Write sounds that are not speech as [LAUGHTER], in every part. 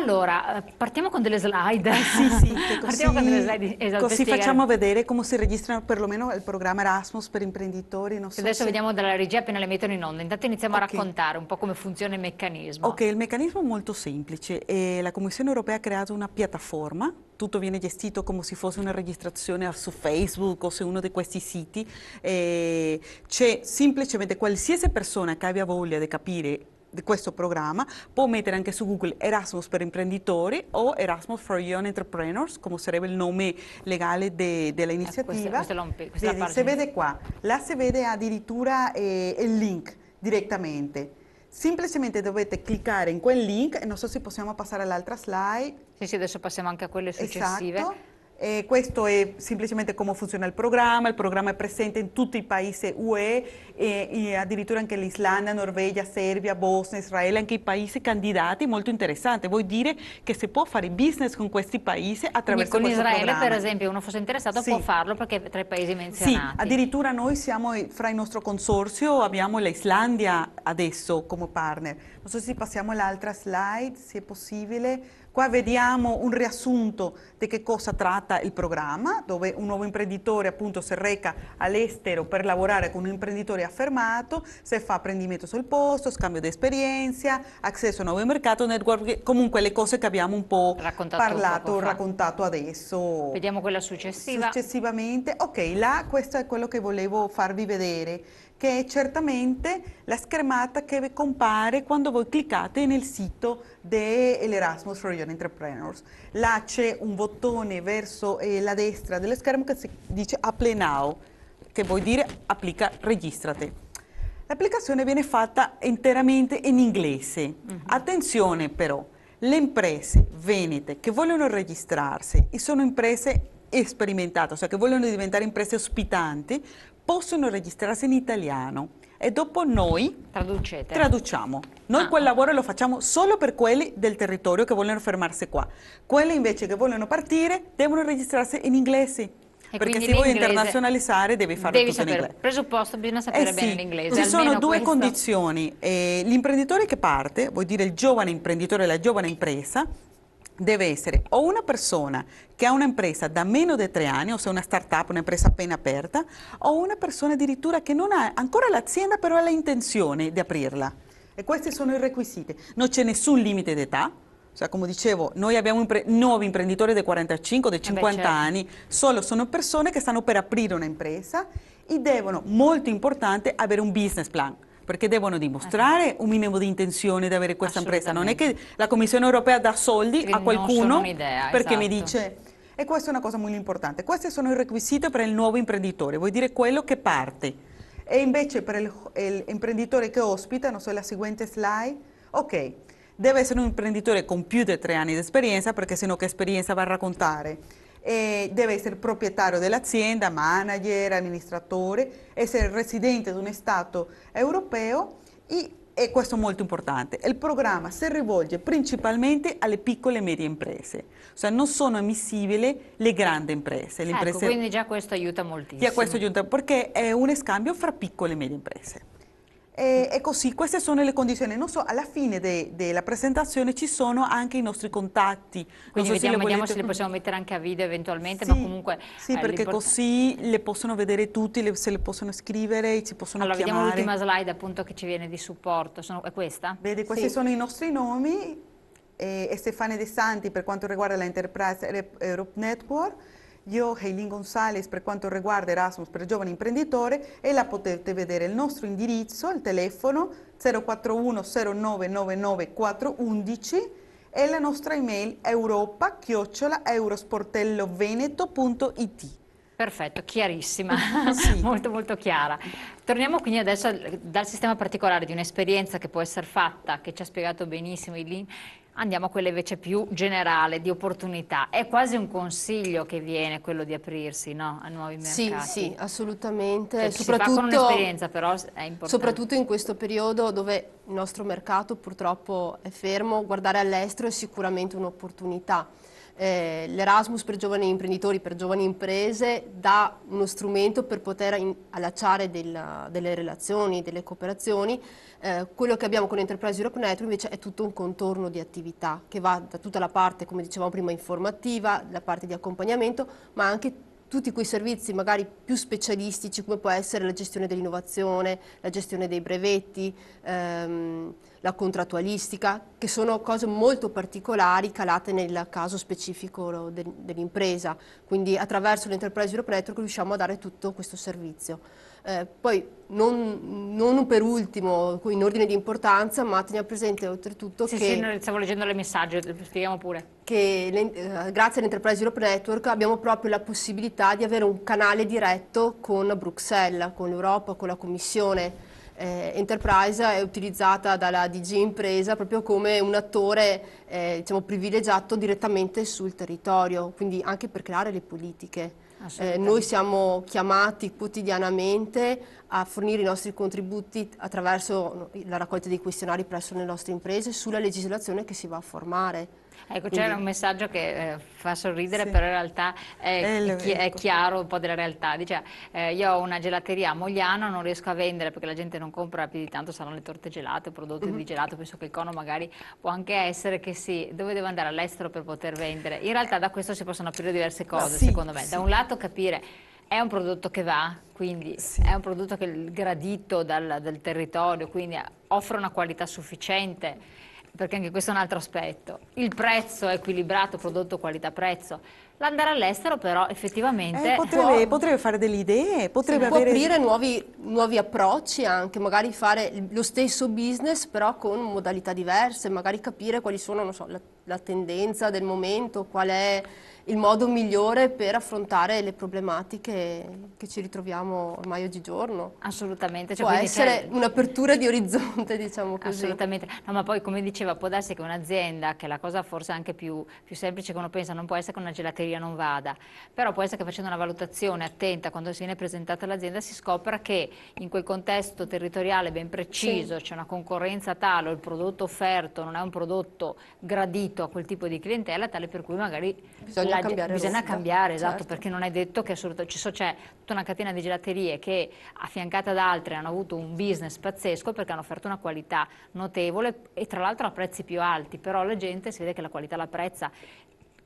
Allora, eh, partiamo con delle slide. Eh, sì, sì, [LAUGHS] partiamo con delle slide, esatto, così facciamo vedere come si registrano perlomeno il programma Erasmus per imprenditori. Non so adesso se... vediamo dalla regia appena le mettono in onda. Intanto iniziamo okay. a raccontare un po' come funziona il meccanismo. Ok, il meccanismo è molto semplice. Eh, la Commissione europea ha creato una piattaforma tutto viene gestito come se fosse una registrazione su Facebook o su uno di questi siti. c'è semplicemente qualsiasi persona che abbia voglia di capire di questo programma, può mettere anche su Google Erasmus per imprenditori o Erasmus for Young Entrepreneurs, come sarebbe il nome legale de, dell'iniziativa. Ah, eh, se vede qua, là si vede addirittura eh, il link direttamente. Semplicemente dovete cliccare in quel link, non so se possiamo passare all'altra slide. Sì, sì, adesso passiamo anche a quelle successive. Esatto eh, questo è semplicemente come funziona il programma, il programma è presente in tutti i paesi UE, eh, e addirittura anche l'Islanda, Norvegia, Serbia, Bosnia, Israele, anche i paesi candidati, molto interessante, vuol dire che si può fare business con questi paesi attraverso Quindi con Israele per esempio uno fosse interessato sì. può farlo perché è tra i paesi menzionati. Sì, addirittura noi siamo fra il nostro consorzio, abbiamo l'Islandia adesso come partner, non so se passiamo all'altra slide, se è possibile, Qua vediamo un riassunto di che cosa tratta il programma, dove un nuovo imprenditore appunto si reca all'estero per lavorare con un imprenditore affermato, se fa apprendimento sul posto, scambio di esperienza, accesso a nuovo mercato, network, comunque le cose che abbiamo un po' raccontato parlato, raccontato adesso. Vediamo quella successiva. Successivamente, ok, là questo è quello che volevo farvi vedere che è certamente la schermata che compare quando voi cliccate nel sito dell'Erasmus for Young Entrepreneurs. Là c'è un bottone verso eh, la destra dello schermo che dice Apply Now, che vuol dire applica, registrate. L'applicazione viene fatta interamente in inglese. Mm -hmm. Attenzione però, le imprese venete che vogliono registrarsi e sono imprese sperimentate, cioè che vogliono diventare imprese ospitanti, possono registrarsi in italiano e dopo noi Traducete. traduciamo. Noi ah. quel ah. lavoro lo facciamo solo per quelli del territorio che vogliono fermarsi qua. Quelli invece che vogliono partire devono registrarsi in inglese. E perché se vuoi internazionalizzare devi farlo devi tutto sapere, in inglese. Presupposto, bisogna sapere eh bene l'inglese. Ci sono due questo. condizioni. Eh, l'imprenditore che parte, vuol dire il giovane imprenditore, la giovane impresa, deve essere o una persona che ha un'impresa da meno di tre anni, o se è una start-up, un'impresa appena aperta, o una persona addirittura che non ha ancora l'azienda però ha l'intenzione di aprirla. E questi sono i requisiti. Non c'è nessun limite d'età, cioè, come dicevo, noi abbiamo impre nuovi imprenditori dei 45, dei 50 Invece... anni, solo sono persone che stanno per aprire un'impresa e devono, molto importante, avere un business plan perché devono dimostrare eh. un minimo di intenzione di avere questa impresa. Non è che la Commissione europea dà soldi a qualcuno perché esatto. mi dice... E questa è una cosa molto importante. Questi sono i requisiti per il nuovo imprenditore, vuol dire quello che parte. E invece per l'imprenditore che ospita, non so la seguente slide, ok, deve essere un imprenditore con più di tre anni di esperienza, perché sennò che esperienza va a raccontare? eh, deve essere proprietario dell'azienda, manager, amministratore, essere residente di un Stato europeo e, e questo è molto importante. Il programma si rivolge principalmente alle piccole e medie imprese, cioè non sono ammissibili le grandi imprese. Le ecco, quindi già questo aiuta moltissimo. Già questo aiuta perché è un scambio fra piccole e medie imprese. E, e, così, queste sono le condizioni. Non so, alla fine de, della presentazione ci sono anche i nostri contatti. Quindi so vediamo, se, vediamo se, li possiamo mettere anche a video eventualmente, sì, ma comunque... Sì, eh, perché così le possono vedere tutti, le, se le possono scrivere, ci possono allora, chiamare. Allora, vediamo l'ultima slide appunto che ci viene di supporto. Sono, è questa? Vedi, questi sì. sono i nostri nomi. Eh, Stefania De Santi per quanto riguarda l'Enterprise Europe eh, Network io, Heilin Gonzalez, per quanto riguarda Erasmus per giovani imprenditori e la potete vedere il nostro indirizzo, il telefono 041 0999 411 e la nostra email europa-eurosportelloveneto.it. Perfetto, chiarissima, [LAUGHS] sì. [LAUGHS] molto molto chiara. Torniamo quindi adesso dal sistema particolare di un'esperienza che può essere fatta, che ci ha spiegato benissimo Eileen, Andiamo a quella invece più generale, di opportunità. È quasi un consiglio che viene quello di aprirsi no? a nuovi mercati. Sì, sì, assolutamente. Cioè, soprattutto, con un'esperienza però è importante. Soprattutto in questo periodo dove il nostro mercato purtroppo è fermo, guardare all'estero è sicuramente un'opportunità eh, l'Erasmus per giovani imprenditori, per giovani imprese, dà uno strumento per poter in, allacciare della, delle relazioni, delle cooperazioni. Eh, quello che abbiamo con Enterprise Europe Network invece è tutto un contorno di attività che va da tutta la parte, come dicevamo prima, informativa, la parte di accompagnamento, ma anche tutti quei servizi magari più specialistici come può essere la gestione dell'innovazione, la gestione dei brevetti, ehm, la contrattualistica, che sono cose molto particolari calate nel caso specifico de dell'impresa. Quindi attraverso l'Enterprise Europe Network riusciamo a dare tutto questo servizio. Eh, poi non, non, per ultimo, in ordine di importanza, ma teniamo presente oltretutto sì, che... Sì, stavo leggendo le messaggi, spieghiamo pure. Che le, eh, grazie all'Enterprise Europe Network abbiamo proprio la possibilità di avere un canale diretto con Bruxelles, con l'Europa, con la Commissione. Eh, Enterprise è utilizzata dalla DG Impresa proprio come un attore eh, diciamo, privilegiato direttamente sul territorio, quindi anche per creare le politiche eh, noi siamo chiamati quotidianamente a fornire i nostri contributi attraverso la raccolta dei questionari presso le nostre imprese sulla legislazione che si va a formare. Ecco, c'era un messaggio che eh, fa sorridere, sì. però in realtà è, chi è, chiaro un po' della realtà. Dice, eh, io ho una gelateria a Mogliano, non riesco a vendere perché la gente non compra più di tanto, saranno le torte gelate, prodotti mm -hmm. di gelato, penso che il cono magari può anche essere che sì, dove devo andare all'estero per poter vendere. In realtà da questo si possono aprire diverse cose, sì, secondo me. Sì. Da un lato capire è un prodotto che va, quindi sì. è un prodotto che è gradito dal, dal territorio, quindi offre una qualità sufficiente perché anche questo è un altro aspetto. Il prezzo è equilibrato, prodotto, qualità, prezzo. L'andare all'estero però effettivamente... Eh, potrebbe, può, potrebbe, fare delle idee, potrebbe sì, avere... aprire nuovi, nuovi, approcci anche, magari fare lo stesso business però con modalità diverse, magari capire quali sono, non so, la, la tendenza del momento, qual è il modo migliore per affrontare le problematiche che ci ritroviamo ormai oggigiorno. Assolutamente. Cioè, può essere se... Cioè un'apertura di orizzonte, [LAUGHS] diciamo così. Assolutamente. No, ma poi come diceva, può darsi che un'azienda, che è la cosa forse anche più, più semplice che uno pensa, non può essere che una gelateria non vada, però può essere che facendo una valutazione attenta quando si viene presentata l'azienda, si scopra che in quel contesto territoriale ben preciso sì. c'è una concorrenza tale o il prodotto offerto non è un prodotto gradito a quel tipo di clientela, tale per cui magari Bisogna bisogna la, cambiare. Bisogna cambiare, esatto, certo. perché non è detto che assolutamente... So, c'è tutta una catena di gelaterie che, affiancata ad altre, hanno avuto un business pazzesco perché hanno offerto una qualità notevole e tra l'altro a prezzi più alti, però la gente si vede che la qualità la prezza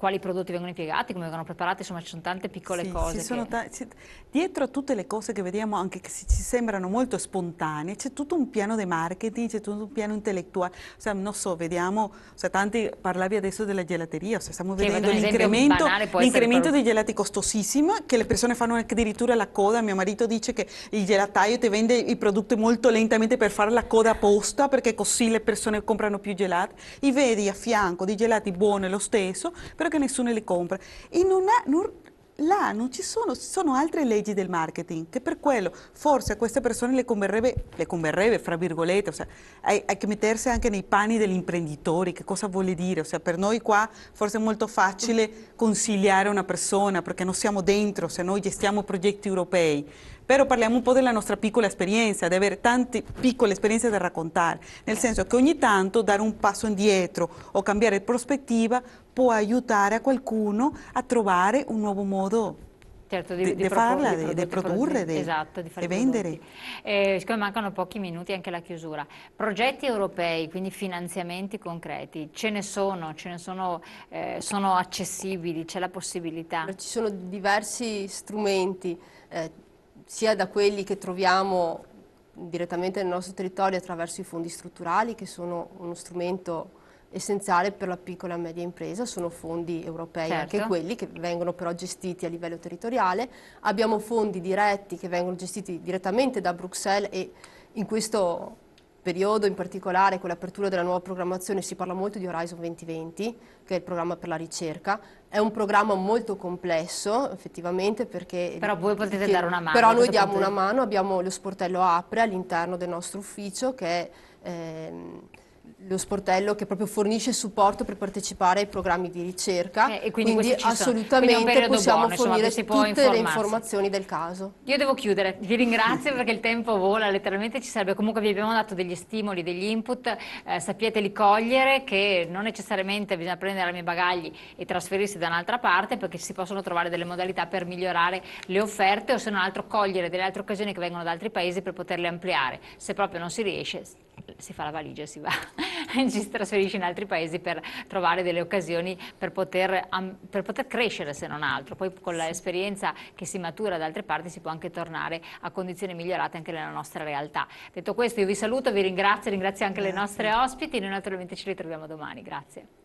quali prodotti vengono impiegati, come vengono preparati, insomma ci sono tante piccole sì, cose. Che... Tanti, dietro a tutte le cose che vediamo, anche che ci, sembrano molto spontanee, c'è tutto un piano di marketing, c'è tutto un piano intellettuale. O sea, non so, vediamo, cioè, tanti parlavi adesso della gelateria, o sea, stiamo sì, vedendo l'incremento, dei gelati costosissimo, che le persone fanno addirittura la coda, mio marito dice che il gelataio ti vende i prodotti molto lentamente per fare la coda apposta, perché così le persone comprano più gelati, i vedi a fianco di gelati buoni lo stesso, però che nessuno le compra. E non ha, non, là non ci sono, ci sono altre leggi del marketing che per quello forse a queste persone le converrebbe, le converrebbe fra virgolette, ossia, hai, hai, che mettersi anche nei panni degli imprenditori, che cosa vuole dire, ossia, per noi qua forse è molto facile consigliare una persona perché non siamo dentro, se noi gestiamo progetti europei, però parliamo un po' della nostra piccola esperienza, di avere tante piccole esperienze da raccontare, nel senso che ogni tanto dare un passo indietro o cambiare prospettiva può aiutare a qualcuno a trovare un nuovo modo certo, di, di, di, farla, di, prodotti, produrre, di, esatto, di vendere. Eh, siccome mancano pochi minuti anche alla chiusura, progetti europei, quindi finanziamenti concreti, ce ne sono, ce ne sono, eh, sono accessibili, c'è la possibilità? Ci sono diversi strumenti. Eh, sia da quelli che troviamo direttamente nel nostro territorio attraverso i fondi strutturali che sono uno strumento essenziale per la piccola e media impresa, sono fondi europei certo. anche quelli che vengono però gestiti a livello territoriale, abbiamo fondi diretti che vengono gestiti direttamente da Bruxelles e in questo periodo, in particolare con l'apertura della nuova programmazione si parla molto di Horizon 2020, che è il programma per la ricerca. È un programma molto complesso, effettivamente, perché... Però voi potete che, dare una mano. Però noi diamo punto... una mano, abbiamo lo sportello APRE all'interno del nostro ufficio, che è... Ehm, lo sportello che proprio fornisce supporto per partecipare ai programmi di ricerca eh, e quindi, quindi assolutamente quindi possiamo buono, fornire insomma, tutte le informazioni del caso. Io devo chiudere, vi ringrazio perché il tempo vola, letteralmente ci serve, comunque vi abbiamo dato degli stimoli, degli input, eh, sappiateli cogliere che non necessariamente bisogna prendere i miei bagagli e trasferirsi da un'altra parte perché si possono trovare delle modalità per migliorare le offerte o se non altro cogliere delle altre occasioni che vengono da altri paesi per poterle ampliare, se proprio non si riesce si fa la valigia e si va, ci [LAUGHS] si trasferisce in altri paesi per trovare delle occasioni per poter, per poter crescere se non altro. Poi con sì. l'esperienza che si matura da altre parti si può anche tornare a condizioni migliorate anche nella nostra realtà. Detto questo io vi saluto, vi ringrazio, ringrazio anche Grazie. le nostre ospiti, noi naturalmente ci ritroviamo domani. Grazie.